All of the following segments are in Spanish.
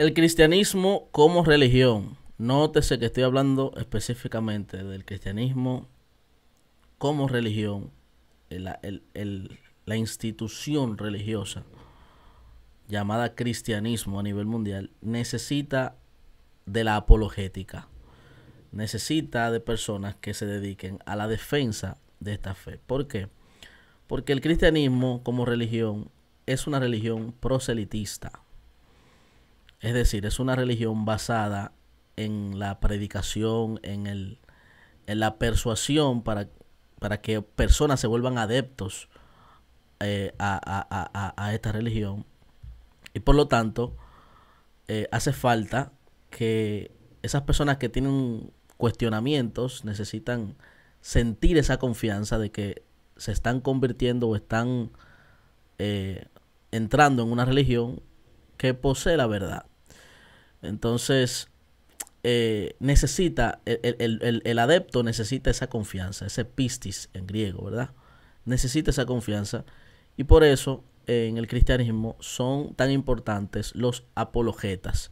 El cristianismo como religión. Nótese que estoy hablando específicamente del cristianismo como religión, la institución religiosa llamada cristianismo a nivel mundial necesita de la apologética, necesita de personas que se dediquen a la defensa de esta fe. ¿Por qué? Porque el cristianismo como religión es una religión proselitista es decir, es una religión basada en la predicación, en, el, en la persuasión para, para que personas se vuelvan adeptos eh, a, esta religión. Y por lo tanto, eh, hace falta que esas personas que tienen cuestionamientos necesitan sentir esa confianza de que se están convirtiendo o están eh, entrando en una religión que posee la verdad. Entonces, eh, necesita, el, adepto necesita esa confianza, ese pistis en griego, ¿verdad? Necesita esa confianza. Y por eso eh, en el cristianismo son tan importantes los apologetas.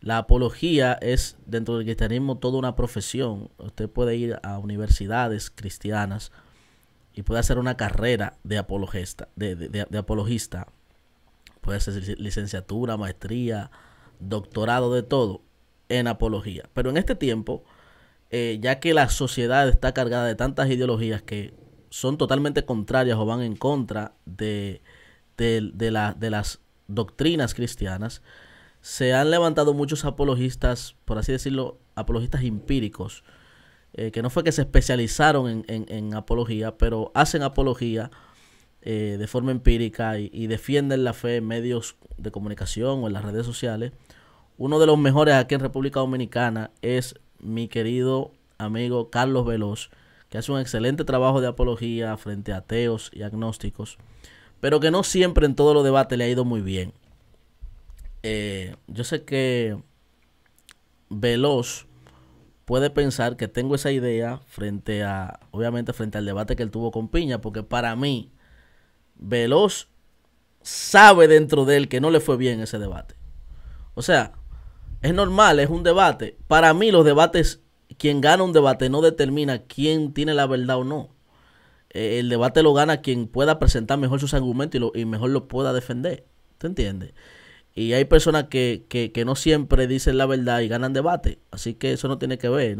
La apología es dentro del cristianismo toda una profesión. Usted puede ir a universidades cristianas y puede hacer una carrera de apologista. De, de apologista. Puede hacer licenciatura, maestría, doctorado de todo en apología. Pero en este tiempo, eh, ya que la sociedad está cargada de tantas ideologías que son totalmente contrarias o van en contra de, de, las doctrinas cristianas, se han levantado muchos apologistas, por así decirlo, apologistas empíricos, eh, que no fue que se especializaron en, apología, pero hacen apología eh, de forma empírica y, defienden la fe en medios de comunicación o en las redes sociales uno de los mejores aquí en República Dominicana es mi querido amigo Carlos Veloz, que hace un excelente trabajo de apología frente a ateos y agnósticos, pero que no siempre en todos los debates le ha ido muy bien. Eh, yo sé que Veloz puede pensar que tengo esa idea frente a, obviamente, frente al debate que él tuvo con Piña, porque para mí, Veloz sabe dentro de él que no le fue bien ese debate. O sea, es normal, es un debate. Para mí los debates, quien gana un debate no determina quién tiene la verdad o no. Eh, el debate lo gana quien pueda presentar mejor sus argumentos y, mejor los pueda defender. ¿Te entiendes? Y hay personas que, no siempre dicen la verdad y ganan debate. Así que eso no tiene que ver.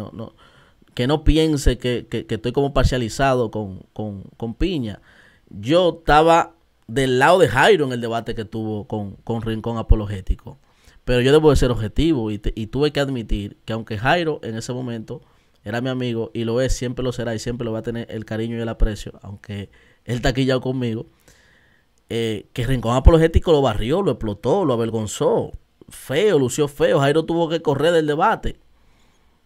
que no piense que, estoy como parcializado con, Piña. Yo estaba del lado de Jairo en el debate que tuvo con, con Rincón Apologético. Pero yo debo de ser objetivo y, tuve que admitir que aunque Jairo en ese momento era mi amigo y lo es, siempre lo será y siempre lo va a tener el cariño y el aprecio, aunque él está ya conmigo, eh, que Rincón Apologético lo barrió, lo explotó, lo avergonzó. Feo, lució feo. Jairo tuvo que correr del debate.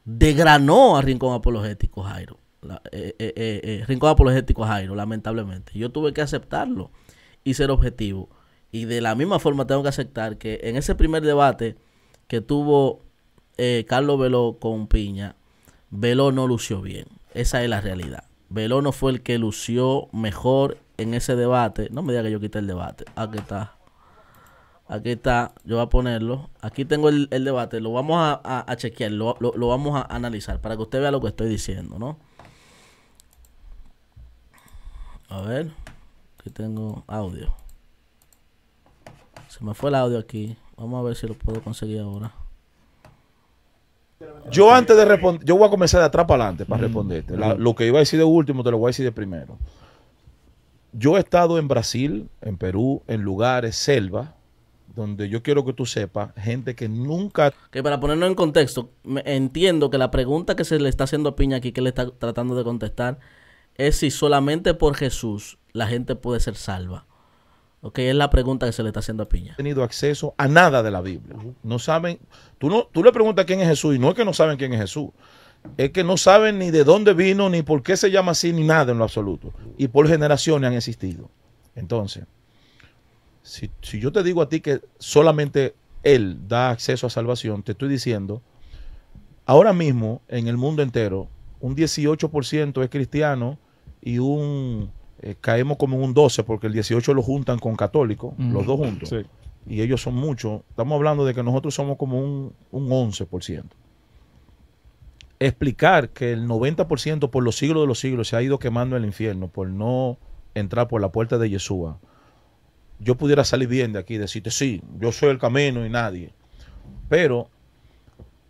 Degranó a Rincón Apologético Jairo. Eh, eh, Rincón Apologético Jairo, lamentablemente. Yo tuve que aceptarlo y ser objetivo. Y de la misma forma tengo que aceptar que en ese primer debate que tuvo eh, Carlos Veló con Piña, Veló no lució bien. Esa es la realidad. Veló no fue el que lució mejor en ese debate. No me diga que yo quité el debate. Aquí está. Aquí está. Yo voy a ponerlo. Aquí tengo el, debate. Lo vamos a, chequear. Lo, vamos a analizar para que usted vea lo que estoy diciendo, ¿no? A ver. Aquí tengo audio. Se me fue el audio aquí. Vamos a ver si lo puedo conseguir ahora. Yo antes de responder, yo voy a comenzar de atrás para adelante para mm. responderte. lo que iba a decir de último, te lo voy a decir de primero. Yo he estado en Brasil, en Perú, en lugares, selva, donde yo quiero que tú sepas, gente que nunca... Que para ponernos en contexto, entiendo que la pregunta que se le está haciendo a Piña aquí, que le está tratando de contestar, es si solamente por Jesús la gente puede ser salva. Ok, es la pregunta que se le está haciendo a Piña. No tenido acceso a nada de la Biblia. No saben, tú, no, tú le preguntas quién es Jesús y no es que no saben quién es Jesús. Es que no saben ni de dónde vino, ni por qué se llama así, ni nada en lo absoluto. Y por generaciones han existido. Entonces, si yo te digo a ti que solamente Él da acceso a salvación, te estoy diciendo, ahora mismo en el mundo entero, un 18% es cristiano y un eh, caemos como un 12 porque el 18 lo juntan con católicos, los dos juntos. Y ellos son muchos. Estamos hablando de que nosotros somos como un, 11%. Explicar que el 90% por los siglos de los siglos se ha ido quemando en el infierno por no entrar por la puerta de Yeshua. Yo pudiera salir bien de aquí y decirte, sí, yo soy el camino y nadie. Pero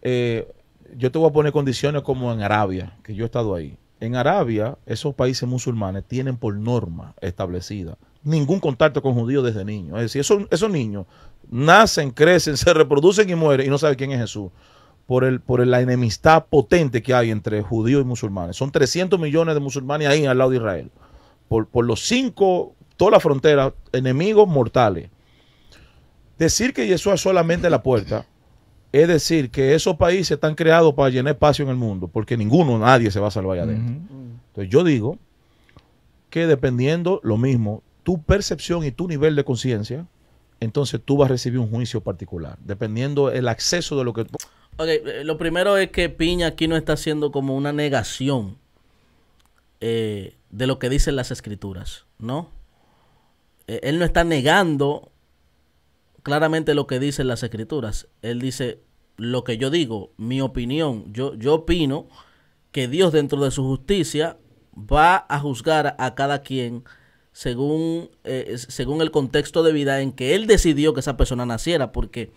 eh, yo te voy a poner condiciones como en Arabia, que yo he estado ahí en Arabia, esos países musulmanes tienen por norma establecida ningún contacto con judíos desde niños. Es decir, esos, niños nacen, crecen, se reproducen y mueren y no saben quién es Jesús. Por, el, por la enemistad potente que hay entre judíos y musulmanes. Son 300 millones de musulmanes ahí al lado de Israel. Por, por los cinco, toda la frontera, enemigos mortales. Decir que Jesús es solamente la puerta es decir, que esos países están creados para llenar espacio en el mundo, porque ninguno, nadie se va a salvar allá adentro. Entonces yo digo que dependiendo lo mismo, tu percepción y tu nivel de conciencia, entonces tú vas a recibir un juicio particular, dependiendo el acceso de lo que... Okay, eh, lo primero es que Piña aquí no está haciendo como una negación eh, de lo que dicen las escrituras, ¿no? Eh, él no está negando claramente lo que dicen las escrituras. Él dice, lo que yo digo, mi opinión, yo, yo opino que Dios dentro de su justicia va a juzgar a cada quien según, eh, según el contexto de vida en que Él decidió que esa persona naciera, porque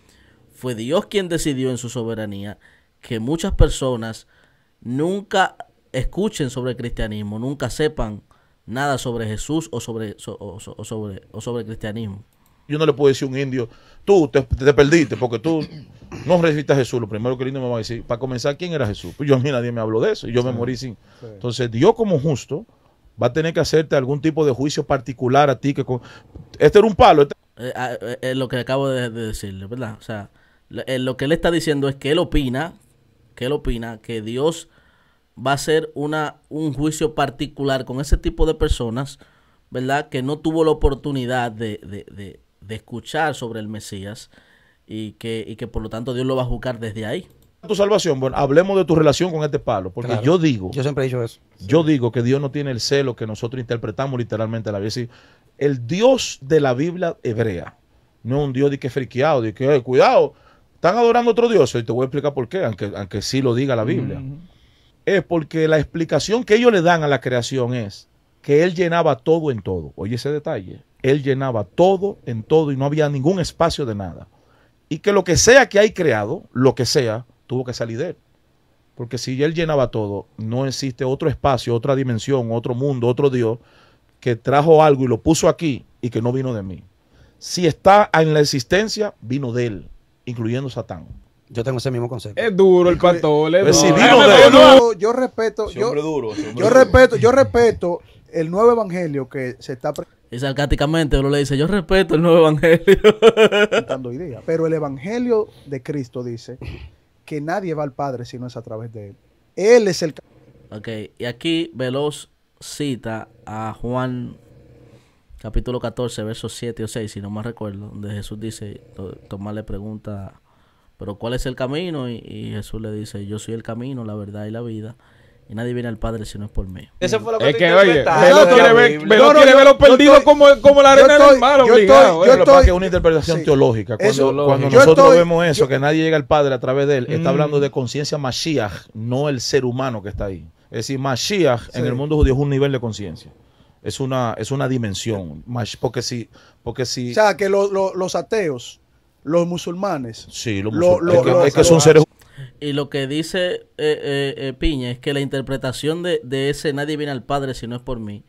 fue Dios quien decidió en su soberanía que muchas personas nunca escuchen sobre el cristianismo, nunca sepan nada sobre Jesús o sobre, sobre, o sobre el cristianismo yo no le puedo decir un indio, tú te, perdiste porque tú no recibiste a Jesús. Lo primero que el indio me va a decir, para comenzar, ¿quién era Jesús? Pues yo a mí nadie me habló de eso y yo me morí sin. Entonces, Dios como justo va a tener que hacerte algún tipo de juicio particular a ti. que Este era un palo. Es este eh, ah, eh, eh, lo que acabo de, decirle, ¿verdad? O sea, lo que él está diciendo es que él opina, que él opina que Dios va a hacer una, un juicio particular con ese tipo de personas, ¿verdad? Que no tuvo la oportunidad de, de escuchar sobre el Mesías y que, que por lo tanto Dios lo va a juzgar desde ahí. Tu salvación, bueno, hablemos de tu relación con este palo, porque yo digo, yo siempre he dicho eso. Yo digo que Dios no tiene el celo que nosotros interpretamos literalmente a la Biblia. El Dios de la Biblia hebrea no es un Dios de que friqueado, de que, cuidado, están adorando a otro Dios. Y te voy a explicar por qué, aunque, sí lo diga la Biblia. Es porque la explicación que ellos le dan a la creación es que Él llenaba todo en todo. Oye ese detalle él llenaba todo en todo y no había ningún espacio de nada. Y que lo que sea que hay creado, lo que sea, tuvo que salir de él. Porque si él llenaba todo, no existe otro espacio, otra dimensión, otro mundo, otro Dios que trajo algo y lo puso aquí y que no vino de mí. Si está en la existencia, vino de él, incluyendo Satán. Yo tengo ese mismo concepto. Es duro el pastor, pues Yo, respeto, yo, duro, yo respeto, yo respeto el nuevo evangelio que se está... Y sarcásticamente uno le dice, yo respeto el nuevo evangelio. Pero el evangelio de Cristo dice que nadie va al Padre si no es a través de Él. Él es el... Ok, y aquí Veloz cita a Juan capítulo 14, versos 7 o 6, si no más recuerdo, donde Jesús dice, Tomás le pregunta, pero ¿cuál es el camino? y Jesús le dice, yo soy el camino, la verdad y la vida. Y nadie viene al Padre si no es por mí. Eso fue lo que Es que, oye, Velo quiere ver, no, perdido como, como, la arena del mar, obligado. Yo estoy, yo es una interpretación teológica. Cuando, nosotros vemos eso, que nadie llega al Padre a través de él, está mm. hablando de conciencia Mashiach, no el ser humano que está ahí. Es decir, Mashiach en el mundo judío es un nivel de conciencia. Es una, es una dimensión. Porque si, porque si... O sea, que los ateos, los musulmanes... Sí, los musulmanes. es que, es que son seres humanos y lo que dice eh, eh, eh, Piña es que la interpretación de, ese nadie viene al Padre si no es por mí,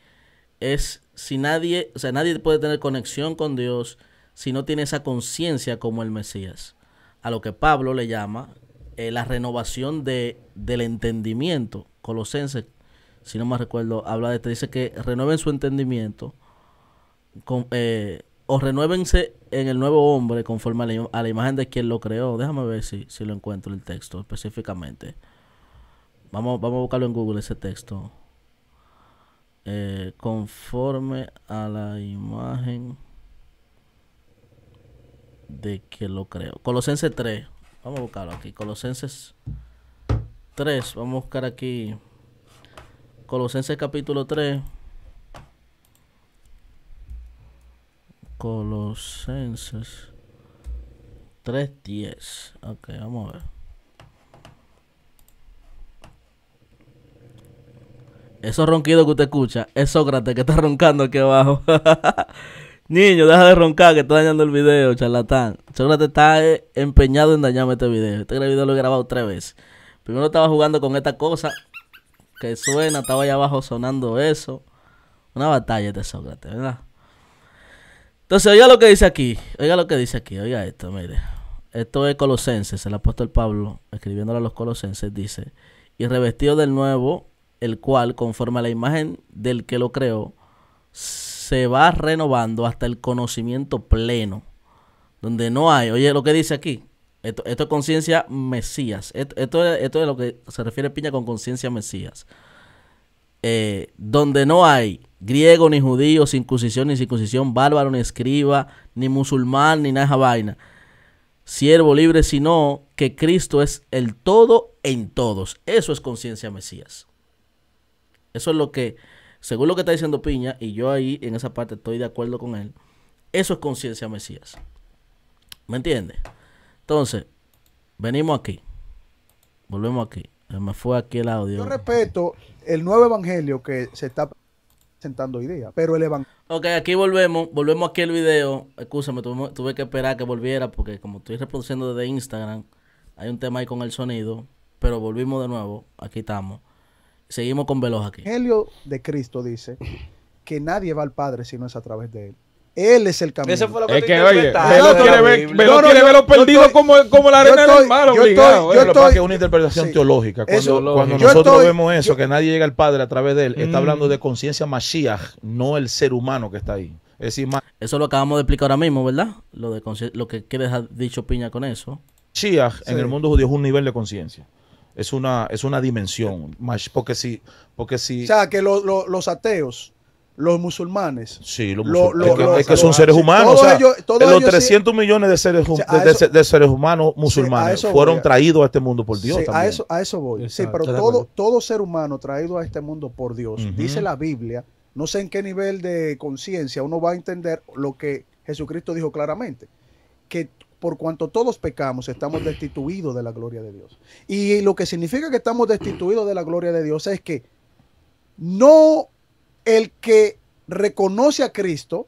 es si nadie, o sea, nadie puede tener conexión con Dios si no tiene esa conciencia como el Mesías. A lo que Pablo le llama eh, la renovación de, del entendimiento. Colosenses, si no me recuerdo, habla de esto, dice que renueven su entendimiento o renuévense en el nuevo hombre conforme a la, imagen de quien lo creó. Déjame ver si, lo encuentro el texto específicamente. Vamos, vamos a buscarlo en Google ese texto. Eh, conforme a la imagen de quien lo creó, Colosenses 3. Vamos a buscarlo aquí. Colosenses 3. Vamos a buscar aquí. Colosenses capítulo 3. Colosenses 3.10. Ok, vamos a ver. Esos ronquidos que usted escucha es Sócrates que está roncando aquí abajo. Niño, deja de roncar que está dañando el video, charlatán. Sócrates está eh, empeñado en dañarme este video. Este video lo he grabado tres veces. Primero estaba jugando con esta cosa que suena, estaba allá abajo sonando eso. Una batalla de Sócrates, ¿verdad? Entonces, oiga lo que dice aquí. Oiga lo que dice aquí. Oiga esto, mire. Esto es Colosenses. se El Pablo, escribiéndolo a los Colosenses, dice: Y revestido del nuevo, el cual, conforme a la imagen del que lo creó, se va renovando hasta el conocimiento pleno. Donde no hay. Oye, lo que dice aquí. Esto, es conciencia Mesías. Esto, esto, es lo que se refiere Piña con conciencia Mesías. Eh, donde no hay griego ni judío, sin ni circuncisión, bárbaro ni escriba, ni musulmán, ni nada vaina. Siervo libre, sino que Cristo es el todo en todos. Eso es conciencia Mesías. Eso es lo que, según lo que está diciendo Piña, y yo ahí en esa parte estoy de acuerdo con él, eso es conciencia Mesías. ¿Me entiendes? Entonces, venimos aquí. Volvemos aquí. Me fue aquí el audio. Yo respeto el nuevo evangelio que se está sentando ideas, pero el evangelio. Ok, aquí volvemos, volvemos aquí el video. Escúchame, tuve, tuve, que esperar que volviera porque como estoy reproduciendo desde Instagram, hay un tema ahí con el sonido, pero volvimos de nuevo, aquí estamos. Seguimos con Veloz aquí. El Evangelio de Cristo dice que nadie va al Padre si no es a través de él. Él es el camino. Él lo quiere ver, los quiere como, la arena del mar, obligado. Yo estoy, que es una interpretación teológica. Cuando, nosotros vemos eso, que nadie llega al Padre a través de él, está mm. hablando de conciencia Mashiach, no el ser humano que está ahí. Eso lo acabamos de explicar ahora mismo, ¿verdad? Lo, que quieres dejar dicho Piña con eso. Mashiach en el mundo judío es un nivel de conciencia. Es una, dimensión. Porque si, O sea, que los ateos los musulmanes. Sí, los es, que, son seres humanos. o sea, los 300 millones de seres, de, seres humanos musulmanes fueron traídos a este mundo por Dios. También. A, eso, voy. sí, pero todo, todo ser humano traído a este mundo por Dios, dice la Biblia, no sé en qué nivel de conciencia uno va a entender lo que Jesucristo dijo claramente, que por cuanto todos pecamos, estamos destituidos de la gloria de Dios. Y lo que significa que estamos destituidos de la gloria de Dios es que no el que reconoce a Cristo,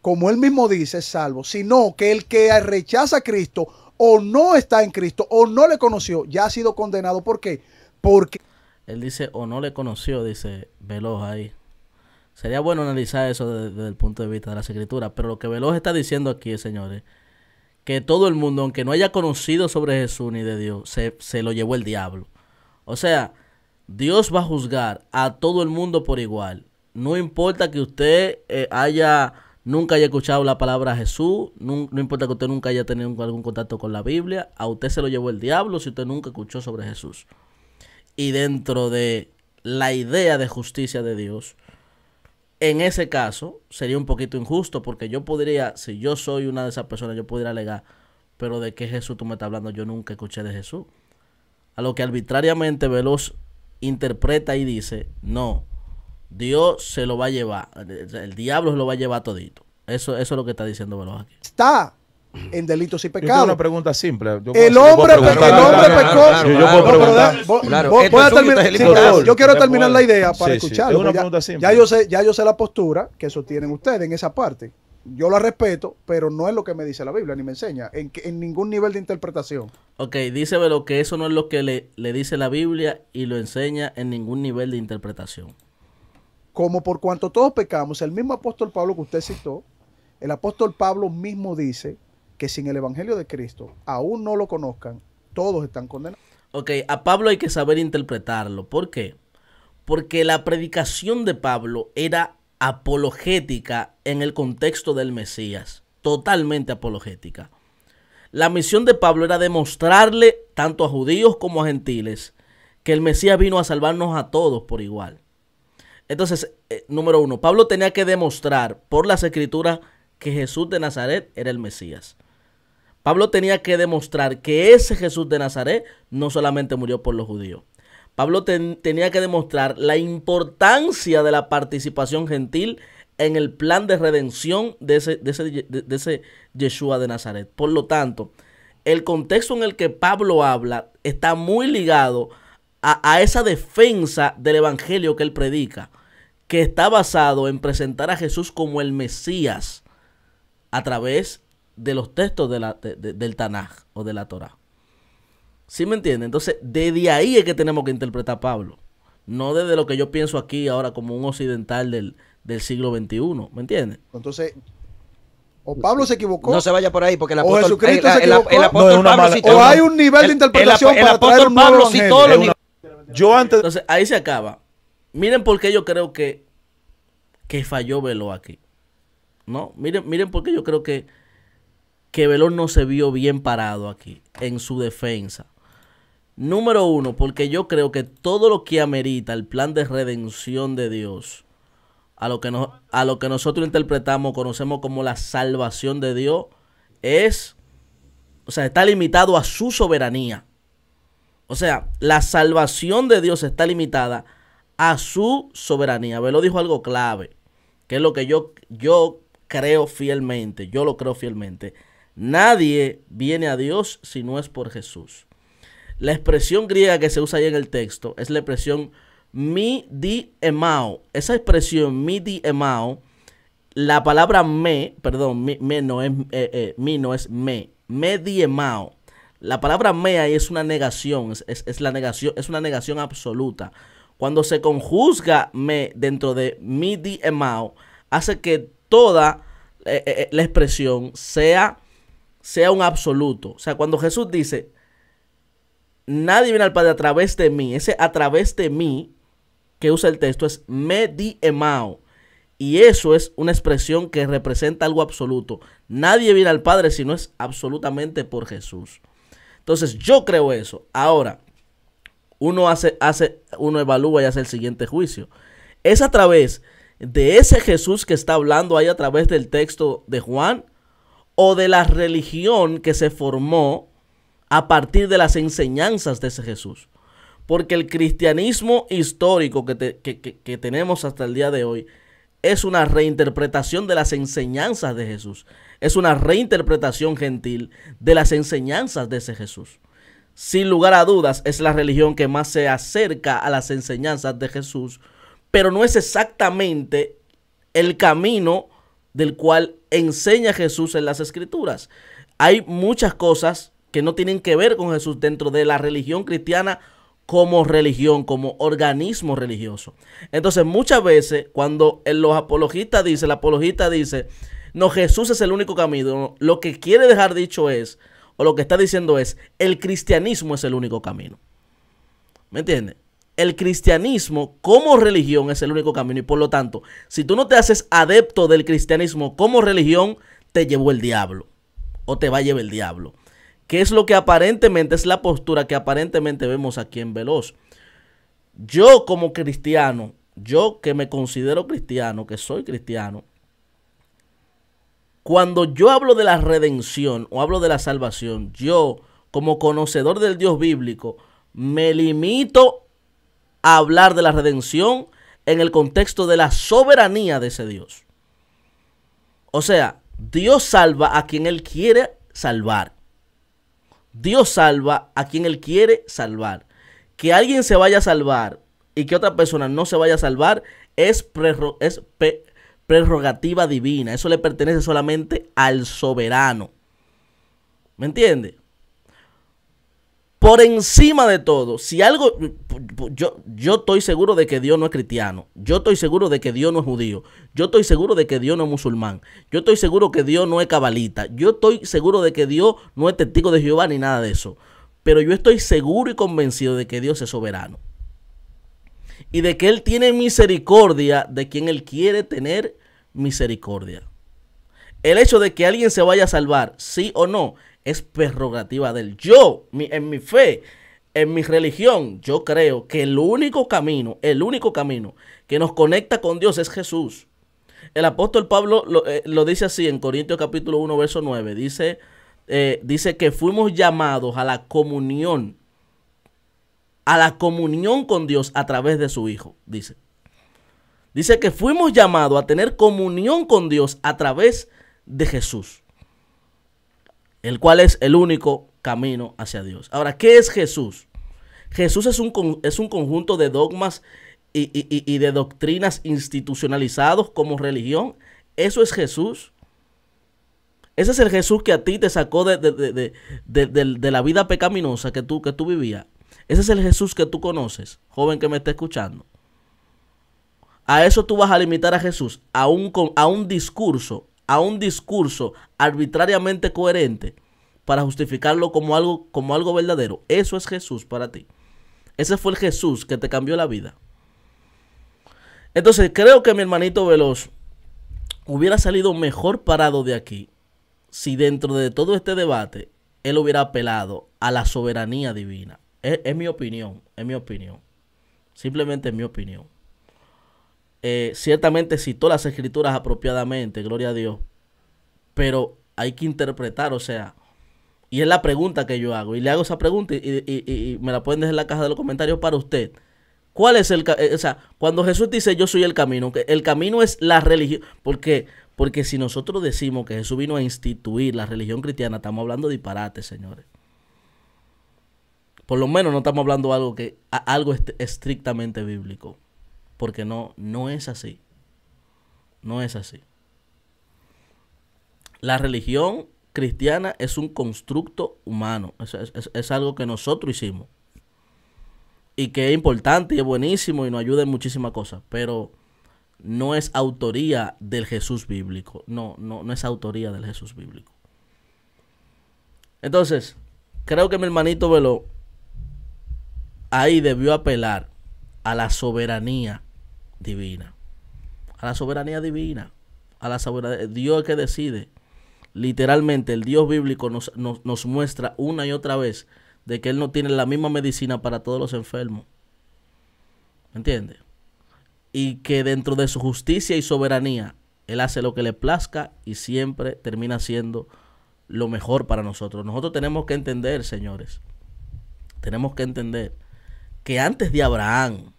como él mismo dice, es salvo, sino que el que rechaza a Cristo o no está en Cristo o no le conoció, ya ha sido condenado. ¿Por qué? Porque... Él dice, o no le conoció, dice Veloz ahí. Sería bueno analizar eso desde, el punto de vista de las escrituras, pero lo que Veloz está diciendo aquí, señores, que todo el mundo, aunque no haya conocido sobre Jesús ni de Dios, se, se lo llevó el diablo. O sea, Dios va a juzgar a todo el mundo por igual. No importa que usted eh, haya nunca haya escuchado la palabra Jesús, no, no, importa que usted nunca haya tenido algún contacto con la Biblia, a usted se lo llevó el diablo si usted nunca escuchó sobre Jesús. Y dentro de la idea de justicia de Dios, en ese caso sería un poquito injusto porque yo podría, si yo soy una de esas personas, yo podría alegar, pero de qué Jesús tú me estás hablando, yo nunca escuché de Jesús. A lo que arbitrariamente Veloz interpreta y dice, no, Dios se lo va a llevar, el diablo se lo va a llevar todito. Eso, eso es lo que está diciendo Está en delitos y pecados. una pregunta simple. el hombre, pecó. Yo quiero terminar la idea para escucharlo. ya, yo sé, ya yo sé la postura que sostienen ustedes en esa parte yo la respeto, pero no es lo que me dice la Biblia, ni me enseña, en, en ningún nivel de interpretación. Ok, dice lo que eso no es lo que le, le, dice la Biblia y lo enseña en ningún nivel de interpretación. Como por cuanto todos pecamos, el mismo apóstol Pablo que usted citó, el apóstol Pablo mismo dice que sin el Evangelio de Cristo, aún no lo conozcan, todos están condenados. Ok, a Pablo hay que saber interpretarlo. ¿Por qué? Porque la predicación de Pablo era apologética en el contexto del Mesías, totalmente apologética. La misión de Pablo era demostrarle, tanto a judíos como a gentiles, que el Mesías vino a salvarnos a todos por igual. Entonces, eh, número uno, Pablo tenía que demostrar por las escrituras que Jesús de Nazaret era el Mesías. Pablo tenía que demostrar que ese Jesús de Nazaret no solamente murió por los judíos, Pablo tenía que demostrar la importancia de la participación gentil en el plan de redención de ese, Yeshua de Nazaret. Por lo tanto, el contexto en el que Pablo habla está muy ligado a, esa defensa del Evangelio que él predica, que está basado en presentar a Jesús como el Mesías a través de los textos del Tanaj o de la Torah. ¿Sí me entiendes? Entonces, desde ahí es que tenemos que interpretar a Pablo. No desde lo que yo pienso aquí ahora como un occidental del, siglo XXI. ¿Me entiendes? Entonces, o Pablo se equivocó. No se vaya por ahí, porque el apóstol, o Pablo o hay un nivel de interpretación para el apóstol Pablo Yo antes. Entonces, ahí se acaba. Miren por qué yo creo que, que falló Velo aquí. ¿No? Miren, miren por qué yo creo que, que Veló no se vio bien parado aquí en su defensa. Número uno, porque yo creo que todo lo que amerita el plan de redención de Dios, a lo que, a lo que nosotros interpretamos, conocemos como la salvación de Dios, es, o sea, está limitado a su soberanía. O sea, la salvación de Dios está limitada a su soberanía. lo dijo algo clave, que es lo que yo, yo creo fielmente, yo lo creo fielmente. Nadie viene a Dios si no es por Jesús. La expresión griega que se usa ahí en el texto es la expresión mi di emao. Esa expresión mi di emao, la palabra me, perdón, me no es eh, eh, no es me, me di emao. La palabra me ahí es una negación, es, la negación, es una negación absoluta. Cuando se conjuzga me dentro de mi di emao, hace que toda eh, la expresión sea sea un absoluto. O sea, cuando Jesús dice, nadie viene al Padre a través de mí. Ese a través de mí que usa el texto es me di emao. Y eso es una expresión que representa algo absoluto. Nadie viene al Padre si no es absolutamente por Jesús. Entonces yo creo eso. Ahora, uno hace, hace, uno evalúa y hace el siguiente juicio. Es a través de ese Jesús que está hablando ahí a través del texto de Juan o de la religión que se formó a partir de las enseñanzas de ese Jesús. Porque el cristianismo histórico que, tenemos hasta el día de hoy es una reinterpretación de las enseñanzas de Jesús. Es una reinterpretación gentil de las enseñanzas de ese Jesús. Sin lugar a dudas, es la religión que más se acerca a las enseñanzas de Jesús, pero no es exactamente el camino del cual enseña Jesús en las escrituras. Hay muchas cosas que no tienen que ver con Jesús dentro de la religión cristiana como religión, como organismo religioso. Entonces muchas veces cuando eh, los apologistas dicen, el apologista dice, no, Jesús es el único camino, lo que quiere dejar dicho es, o lo que está diciendo es, el cristianismo es el único camino. ¿Me entiendes? El cristianismo como religión es el único camino y por lo tanto, si tú no te haces adepto del cristianismo como religión, te llevó el diablo o te va a llevar el diablo que es lo que aparentemente es la postura que aparentemente vemos aquí en Veloz. Yo como cristiano, yo que me considero cristiano, que soy cristiano, cuando yo hablo de la redención o hablo de la salvación, yo como conocedor del Dios bíblico, me limito a hablar de la redención en el contexto de la soberanía de ese Dios. O sea, Dios salva a quien Él quiere salvar. Dios salva a quien Él quiere salvar. Que alguien se vaya a salvar y que otra persona no se vaya a salvar es, prerrogativa divina. Eso le pertenece solamente al soberano. ¿Me entiendes? por encima de todo, si algo, yo, yo estoy seguro de que Dios no es cristiano, yo estoy seguro de que Dios no es judío, yo estoy seguro de que Dios no es musulmán, yo estoy seguro que Dios no es cabalita, yo estoy seguro de que Dios no es testigo de Jehová ni nada de eso, pero yo estoy seguro y convencido de que Dios es soberano y de que Él tiene misericordia de quien Él quiere tener misericordia. El hecho de que alguien se vaya a salvar, sí o no, es prerrogativa del yo, en mi fe, en mi religión. Yo creo que el único camino, el único camino que nos conecta con Dios es Jesús. El apóstol Pablo lo, eh, dice así en Corintios capítulo 1, verso 9. Dice, eh, dice que fuimos llamados a la comunión, a la comunión con Dios a través de su Hijo, dice. Dice que fuimos llamados a tener comunión con Dios a través de Jesús el cual es el único camino hacia Dios. Ahora, ¿qué es Jesús? Jesús es un, es un conjunto de dogmas y, de doctrinas institucionalizados como religión. Eso es Jesús. Ese es el Jesús que a ti te sacó de, la vida pecaminosa que tú, que tú vivías. Ese es el Jesús que tú conoces, joven que me está escuchando. A eso tú vas a limitar a Jesús, a un discurso a un discurso arbitrariamente coherente para justificarlo como algo, como algo verdadero. Eso es Jesús para ti. Ese fue el Jesús que te cambió la vida. Entonces creo que mi hermanito Veloz hubiera salido mejor parado de aquí si dentro de todo este debate él hubiera apelado a la soberanía divina. Es, es mi opinión, es mi opinión. Simplemente es mi opinión. Eh, ciertamente citó las escrituras apropiadamente, gloria a Dios, pero hay que interpretar, o sea, y es la pregunta que yo hago, y le hago esa pregunta y, me la pueden dejar en la caja de los comentarios para usted. ¿Cuál es el eh, O sea, cuando Jesús dice yo soy el camino, que el camino es la religión. porque Porque si nosotros decimos que Jesús vino a instituir la religión cristiana, estamos hablando de disparates, señores. Por lo menos no estamos hablando de algo, que, algo estrictamente bíblico porque no, no es así. No es así. La religión cristiana es un constructo humano, es, algo que nosotros hicimos y que es importante y es buenísimo y nos ayuda en muchísimas cosas, pero no es autoría del Jesús bíblico. No, no, no es autoría del Jesús bíblico. Entonces, creo que mi hermanito Velo ahí debió apelar a la soberanía divina. A la soberanía divina. A la soberanía. Dios que decide. Literalmente, el Dios bíblico nos, nos muestra una y otra vez de que Él no tiene la misma medicina para todos los enfermos. ¿Me entiendes? Y que dentro de su justicia y soberanía, Él hace lo que le plazca y siempre termina siendo lo mejor para nosotros. Nosotros tenemos que entender, señores, tenemos que entender que antes de Abraham,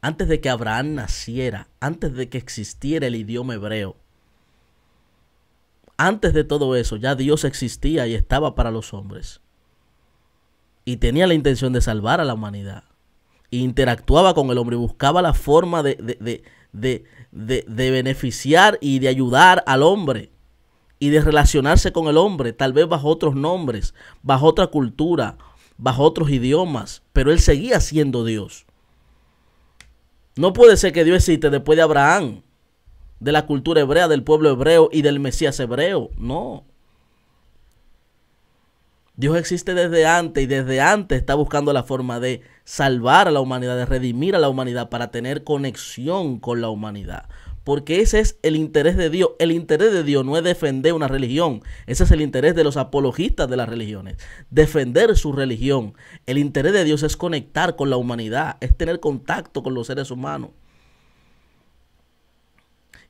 antes de que Abraham naciera, antes de que existiera el idioma hebreo, antes de todo eso, ya Dios existía y estaba para los hombres. Y tenía la intención de salvar a la humanidad. interactuaba con el hombre, buscaba la forma de, de, de, beneficiar y de ayudar al hombre. Y de relacionarse con el hombre, tal vez bajo otros nombres, bajo otra cultura, bajo otros idiomas. Pero él seguía siendo Dios. No puede ser que Dios existe después de Abraham, de la cultura hebrea, del pueblo hebreo y del Mesías hebreo. No. Dios existe desde antes y desde antes está buscando la forma de salvar a la humanidad, de redimir a la humanidad para tener conexión con la humanidad porque ese es el interés de Dios. El interés de Dios no es defender una religión, ese es el interés de los apologistas de las religiones, defender su religión. El interés de Dios es conectar con la humanidad, es tener contacto con los seres humanos.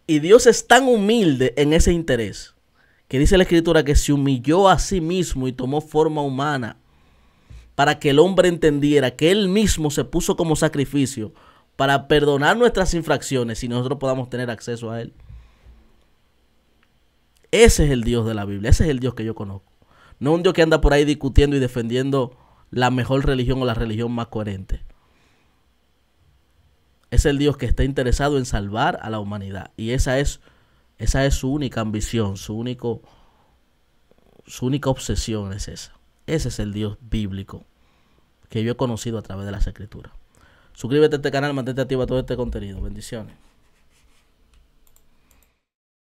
Y Dios es tan humilde en ese interés que dice la escritura que se humilló a sí mismo y tomó forma humana para que el hombre entendiera que él mismo se puso como sacrificio para perdonar nuestras infracciones y nosotros podamos tener acceso a Él. Ese es el Dios de la Biblia, ese es el Dios que yo conozco. No un Dios que anda por ahí discutiendo y defendiendo la mejor religión o la religión más coherente. Es el Dios que está interesado en salvar a la humanidad. Y esa es, esa es su única ambición, su, único, su única obsesión es esa. Ese es el Dios bíblico que yo he conocido a través de las escrituras. Suscríbete a este canal, mantente activo a todo este contenido. Bendiciones.